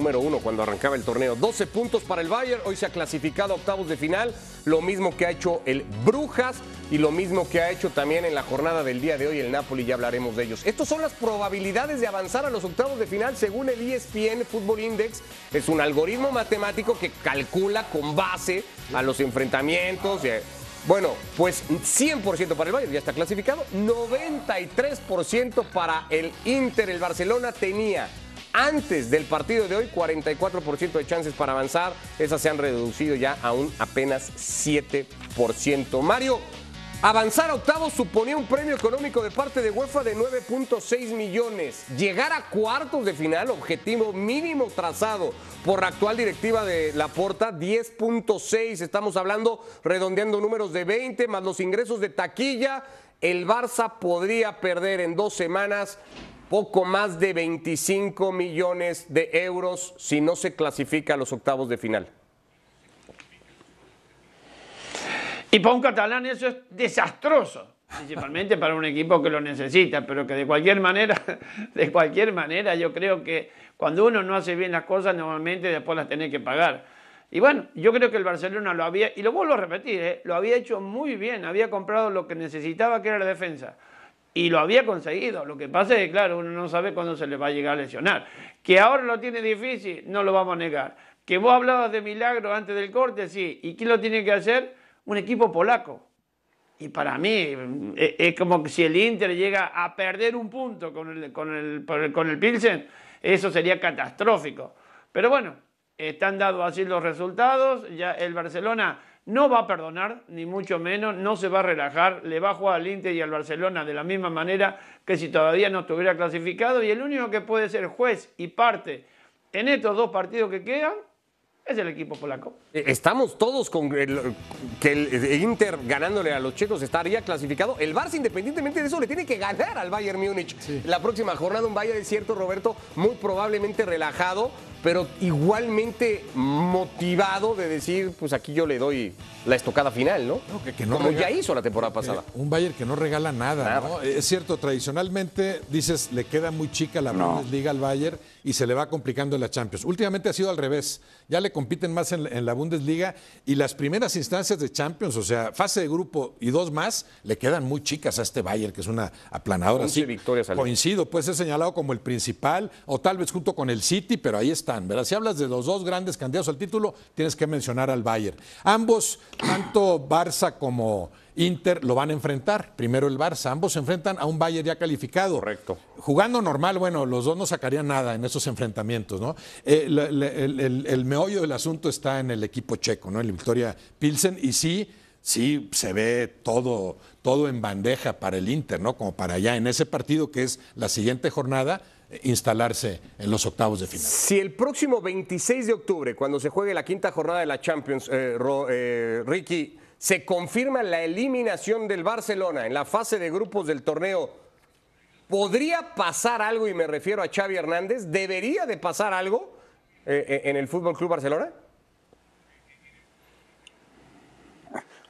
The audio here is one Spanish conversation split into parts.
número uno cuando arrancaba el torneo. 12 puntos para el Bayern, hoy se ha clasificado a octavos de final, lo mismo que ha hecho el Brujas y lo mismo que ha hecho también en la jornada del día de hoy el Napoli, ya hablaremos de ellos. Estas son las probabilidades de avanzar a los octavos de final según el ESPN Football Index. Es un algoritmo matemático que calcula con base a los enfrentamientos. Bueno, pues 100% para el Bayern, ya está clasificado. 93% para el Inter. El Barcelona tenía antes del partido de hoy, 44% de chances para avanzar. Esas se han reducido ya a un apenas 7%. Mario, avanzar a octavos suponía un premio económico de parte de UEFA de 9.6 millones. Llegar a cuartos de final, objetivo mínimo trazado por la actual directiva de la Porta, 10.6. Estamos hablando, redondeando números de 20, más los ingresos de taquilla. El Barça podría perder en dos semanas poco más de 25 millones de euros si no se clasifica a los octavos de final. Y para un catalán eso es desastroso, principalmente para un equipo que lo necesita, pero que de cualquier manera, de cualquier manera yo creo que cuando uno no hace bien las cosas normalmente después las tiene que pagar. Y bueno, yo creo que el Barcelona lo había, y lo vuelvo a repetir, ¿eh? lo había hecho muy bien, había comprado lo que necesitaba, que era la defensa y lo había conseguido. Lo que pasa es que, claro, uno no sabe cuándo se le va a llegar a lesionar. Que ahora lo tiene difícil, no lo vamos a negar. Que vos hablabas de milagro antes del corte, sí. ¿Y quién lo tiene que hacer? Un equipo polaco. Y para mí eh, es como que si el Inter llega a perder un punto con el, con el, con Pilsen, eso sería catastrófico. Pero bueno, están dados así los resultados. Ya el Barcelona no va a perdonar, ni mucho menos, no se va a relajar, le va a jugar al Inter y al Barcelona de la misma manera que si todavía no estuviera clasificado y el único que puede ser juez y parte en estos dos partidos que quedan es el equipo polaco. Eh, estamos todos con que el Inter ganándole a los checos estaría clasificado. El Barça, independientemente de eso, le tiene que ganar al Bayern Múnich. La próxima jornada, un Bayern desierto, Roberto, muy probablemente relajado, pero igualmente motivado de decir, pues aquí yo le doy la estocada final, ¿no? Como ya hizo la temporada pasada. un Bayern que no regala nada, ¿no? Es cierto, tradicionalmente dices, le queda muy chica la Bundesliga al Bayern y se le va complicando en la Champions. Últimamente ha sido al revés, ya le compiten más en, la Bundesliga y las primeras instancias de Champions, o sea, fase de grupo y dos más, le quedan muy chicas a este Bayern, que es una aplanadora. así. victorias Coincido, pues es señalado como el principal, o tal vez junto con el City, pero ahí está si hablas de los dos grandes candidatos al título, tienes que mencionar al Bayern. Ambos, tanto Barça como Inter, lo van a enfrentar. Primero el Barça. Ambos se enfrentan a un Bayern ya calificado. Correcto. Jugando normal, bueno, los dos no sacarían nada en esos enfrentamientos, ¿no? Eh, el, meollo del asunto está en el equipo checo, ¿no? la Victoria Pilsen. Y sí, sí se ve todo, todo en bandeja para el Inter, ¿no? Como para allá. En ese partido que es la siguiente jornada instalarse en los octavos de final. Si el próximo 26 de octubre, cuando se juegue la quinta jornada de la Champions, eh, eh, Ricky, se confirma la eliminación del Barcelona en la fase de grupos del torneo, ¿podría pasar algo? Y me refiero a Xavi Hernández. ¿Debería de pasar algo eh, en el Fútbol Club Barcelona?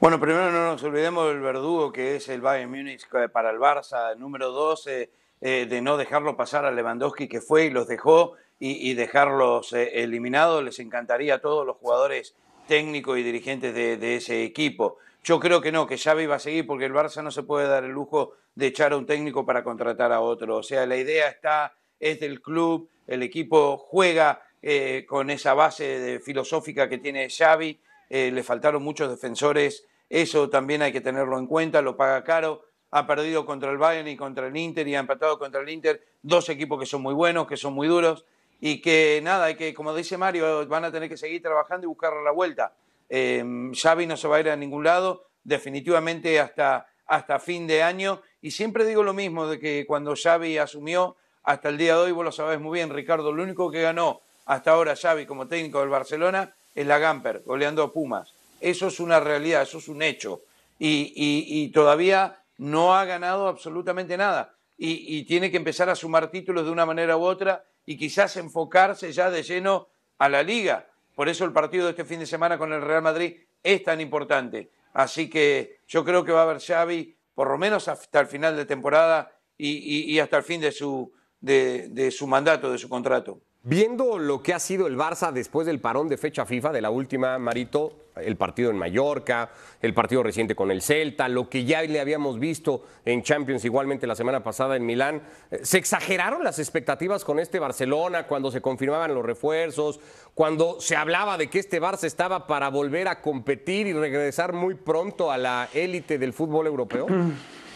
Bueno, primero no nos olvidemos del verdugo que es el Bayern Múnich para el Barça, número 12 eh, de no dejarlo pasar a Lewandowski que fue y los dejó y, dejarlos eh, eliminados. Les encantaría a todos los jugadores técnicos y dirigentes de, ese equipo. Yo creo que no, que Xavi va a seguir porque el Barça no se puede dar el lujo de echar a un técnico para contratar a otro. O sea, la idea está, es del club, el equipo juega eh, con esa base filosófica que tiene Xavi, le faltaron muchos defensores, eso también hay que tenerlo en cuenta, lo paga caro, ha perdido contra el Bayern y contra el Inter y ha empatado contra el Inter, dos equipos que son muy buenos, que son muy duros y que nada, hay que como dice Mario, van a tener que seguir trabajando y buscar la vuelta. Em, Xavi no se va a ir a ningún lado, definitivamente hasta, hasta fin de año y siempre digo lo mismo de que cuando Xavi asumió hasta el día de hoy, vos lo sabés muy bien, Ricardo, lo único que ganó hasta ahora Xavi como técnico del Barcelona es la Gamper, goleando a Pumas. Eso es una realidad, eso es un hecho. y todavía no ha ganado absolutamente nada y, tiene que empezar a sumar títulos de una manera u otra y quizás enfocarse ya de lleno a la liga. Por eso el partido de este fin de semana con el Real Madrid es tan importante. Así que yo creo que va a haber Xavi por lo menos hasta el final de temporada y, hasta el fin de su mandato, de su contrato. Viendo lo que ha sido el Barça después del parón de fecha FIFA de la última, Marito, el partido en Mallorca, el partido reciente con el Celta, lo que ya le habíamos visto en Champions igualmente la semana pasada en Milán, eh, ¿se exageraron las expectativas con este Barcelona cuando se confirmaban los refuerzos, cuando se hablaba de que este Barça estaba para volver a competir y regresar muy pronto a la élite del fútbol europeo?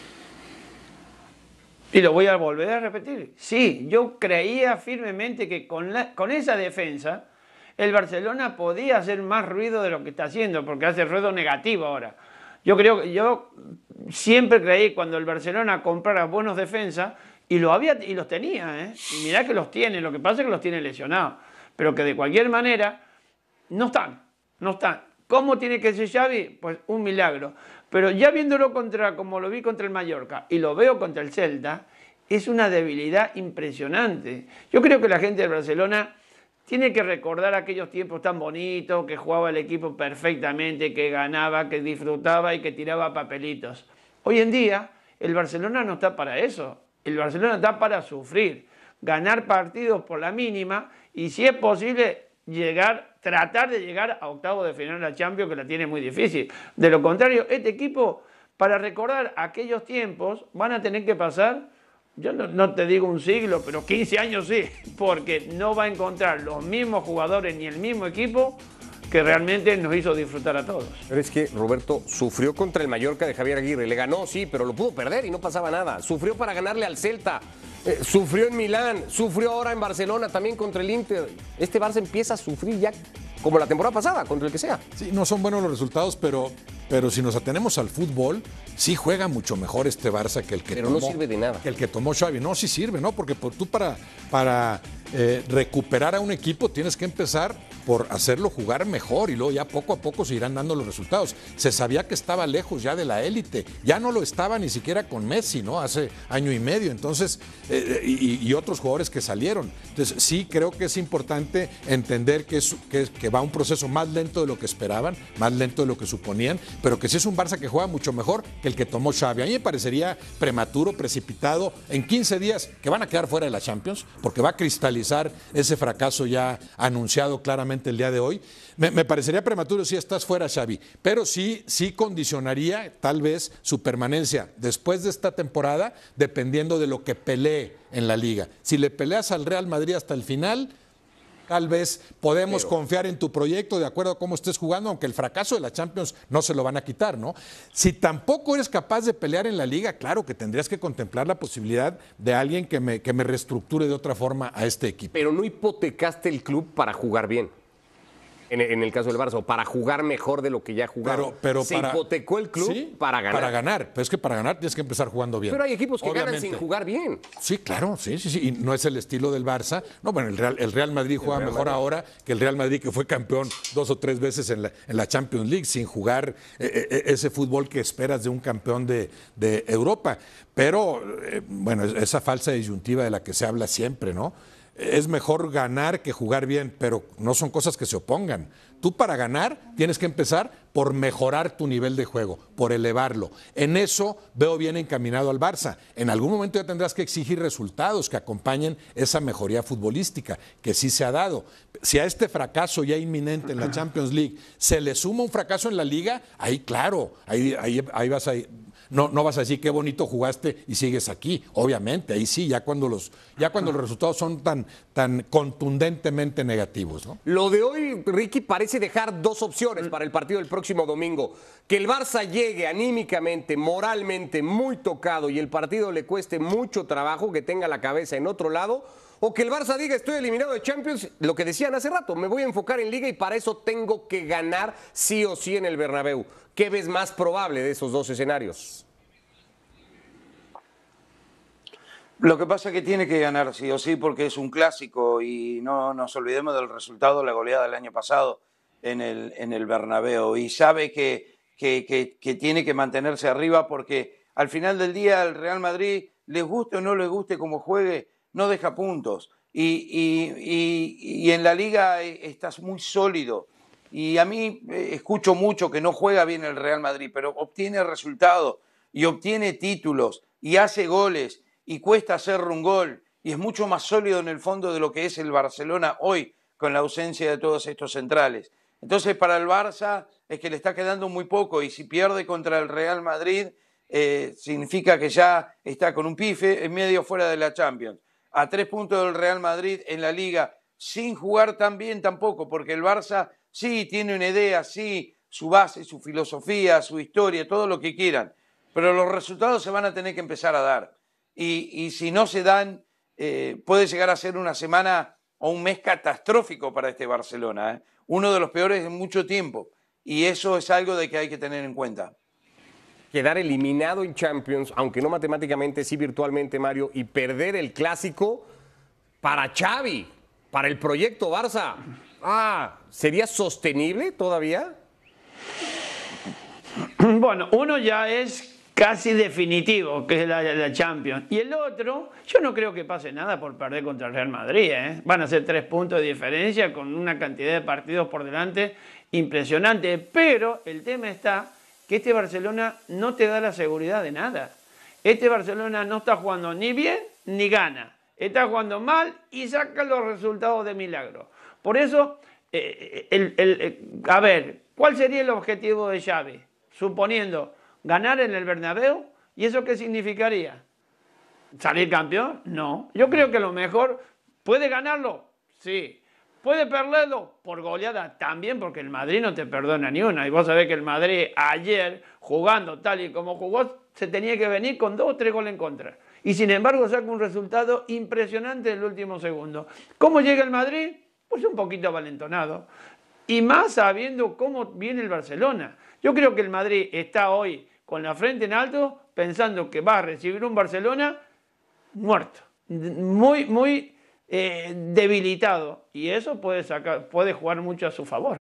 Y lo voy a volver a repetir. Sí, yo creía firmemente que con, con esa defensa el Barcelona podía hacer más ruido de lo que está haciendo, porque hace ruido negativo ahora. Yo creo yo siempre creí cuando el Barcelona comprara buenos defensas, y, lo había, y los tenía, ¿eh? y mirá que los tiene, lo que pasa es que los tiene lesionados, pero que de cualquier manera no están, no están. ¿Cómo tiene que ser Xavi? Pues un milagro. Pero ya viéndolo contra, como lo vi contra el Mallorca y lo veo contra el Celta, es una debilidad impresionante. Yo creo que la gente de Barcelona tiene que recordar aquellos tiempos tan bonitos, que jugaba el equipo perfectamente, que ganaba, que disfrutaba y que tiraba papelitos. Hoy en día el Barcelona no está para eso. El Barcelona está para sufrir, ganar partidos por la mínima y si es posible llegar tratar de llegar a octavo de final la Champions, que la tiene muy difícil. De lo contrario, este equipo, para recordar aquellos tiempos, van a tener que pasar, yo no, no te digo un siglo, pero 15 años sí, porque no va a encontrar los mismos jugadores ni el mismo equipo que realmente nos hizo disfrutar a todos. Pero es que Roberto sufrió contra el Mallorca de Javier Aguirre. Le ganó, sí, pero lo pudo perder y no pasaba nada. Sufrió para ganarle al Celta. Eh, sufrió en Milán, sufrió ahora en Barcelona también contra el Inter. Este Barça empieza a sufrir ya como la temporada pasada, contra el que sea. Sí, no son buenos los resultados, pero, pero si nos atenemos al fútbol, sí juega mucho mejor este Barça que el que pero no sirve de nada. el que tomó Xavi. No, sí sirve, ¿no? Porque tú para, para eh, recuperar a un equipo tienes que empezar por hacerlo jugar mejor y luego ya poco a poco se irán dando los resultados. Se sabía que estaba lejos ya de la élite, ya no lo estaba ni siquiera con Messi, ¿no? Hace año y medio, entonces, eh, eh, y, otros jugadores que salieron. Entonces, sí creo que es importante entender que, es, que, va un proceso más lento de lo que esperaban, más lento de lo que suponían, pero que si es un Barça que juega mucho mejor que el que tomó Xavi. A mí me parecería prematuro, precipitado, en 15 días que van a quedar fuera de la Champions, porque va a cristalizar ese fracaso ya anunciado claramente el día de hoy. Me, me parecería prematuro si estás fuera, Xavi, pero sí, sí condicionaría tal vez su permanencia después de esta temporada, dependiendo de lo que pelee en la liga. Si le peleas al Real Madrid hasta el final, Tal vez podemos confiar en tu proyecto de acuerdo a cómo estés jugando, aunque el fracaso de la Champions no se lo van a quitar, ¿no? Si tampoco eres capaz de pelear en la liga, claro que tendrías que contemplar la posibilidad de alguien que me, que me reestructure de otra forma a este equipo. Pero no hipotecaste el club para jugar bien en, el caso del Barça, o para jugar mejor de lo que ya jugaron, Pero, Se hipotecó el club para ganar. Para ganar, pero es que para ganar tienes que empezar jugando bien. Pero hay equipos que ganan sin jugar bien. Sí, claro, sí, sí, sí. Y no es el estilo del Barça. No, bueno, el Real, el Real Madrid juega mejor ahora que el Real Madrid, que fue campeón dos o tres veces en la, Champions League, sin jugar eh, eh, eh, ese fútbol que esperas de un campeón de, Europa. Pero, bueno, esa falsa disyuntiva de la que se habla siempre, ¿no? es mejor ganar que jugar bien, pero no son cosas que se opongan. Tú para ganar tienes que empezar por mejorar tu nivel de juego, por elevarlo. En eso veo bien encaminado al Barça. En algún momento ya tendrás que exigir resultados que acompañen esa mejoría futbolística que sí se ha dado. Si a este fracaso ya inminente en la Champions League se le suma un fracaso en la liga, ahí claro, ahí, vas a no, vas a decir qué bonito jugaste y sigues aquí, obviamente, ahí sí, ya cuando los, ya cuando los resultados son tan, tan contundentemente negativos. Lo de hoy, Ricky, parece dejar dos opciones para el partido del próximo domingo. Que el Barça llegue anímicamente, moralmente, muy tocado y el partido le cueste mucho trabajo, que tenga la cabeza en otro lado o que el Barça diga estoy eliminado de Champions, lo que decían hace rato, me voy a enfocar en liga y para eso tengo que ganar sí o sí en el Bernabéu. ¿Qué ves más probable de esos dos escenarios? Lo que pasa es que tiene que ganar sí o sí porque es un clásico y no nos olvidemos del resultado de la goleada del año pasado en el, en Bernabéu y sabe que, tiene que mantenerse arriba porque al final del día al Real Madrid, les guste o no les guste como juegue, no deja puntos. Y, en la liga eh, estás muy sólido. Y a mí eh, escucho mucho que no juega bien el Real Madrid, pero obtiene resultados y obtiene títulos y hace goles y cuesta hacer un gol y es mucho más sólido en el fondo de lo que es el Barcelona hoy con la ausencia de todos estos centrales. Entonces para el Barça es que le está quedando muy poco y si pierde contra el Real Madrid eh, significa que ya está con un pife en medio fuera de la Champions a tres puntos del Real Madrid en la liga, sin jugar tan bien tampoco, porque el Barça sí tiene una idea, sí, su base, su filosofía, su historia, todo lo que quieran, pero los resultados se van a tener que empezar a dar. Y, si no se dan, eh, puede llegar a ser una semana o un mes catastrófico para este Barcelona, ¿eh? uno de los peores en mucho tiempo. Y eso es algo de que hay que tener en cuenta quedar eliminado en Champions, aunque no matemáticamente, sí virtualmente, Mario, y perder el clásico para Xavi, para el proyecto Barça. Ah, ¿sería sostenible todavía? Bueno, uno ya es casi definitivo, que es la, Champions. Y el otro, yo no creo que pase nada por perder contra el Real Madrid. ¿eh? Van a ser tres puntos de diferencia con una cantidad de partidos por delante impresionante. Pero el tema está que este Barcelona no te da la seguridad de nada. Este Barcelona no está jugando ni bien ni gana. Está jugando mal y saca los resultados de milagro. Por eso, eh, eh, eh, a ver, ¿cuál sería el objetivo de Xavi? Suponiendo ganar en el Bernabéu, ¿y eso qué significaría? ¿Salir campeón? No. Yo creo que lo mejor, ¿puede ganarlo? Sí. ¿Puede perderlo? Por goleada también, porque el Madrid no te perdona ni una. Y vos sabés que el Madrid ayer, jugando tal y como jugó, se tenía que venir con dos o tres goles en contra. Y sin embargo saca un resultado impresionante en el último segundo. ¿Cómo llega el Madrid? Pues un poquito valentonado. Y más sabiendo cómo viene el Barcelona. Yo creo que el Madrid está hoy con la frente en alto pensando que va a recibir un Barcelona muerto. Muy, muy eh, debilitado y eso puede, sacar, puede jugar mucho a su favor.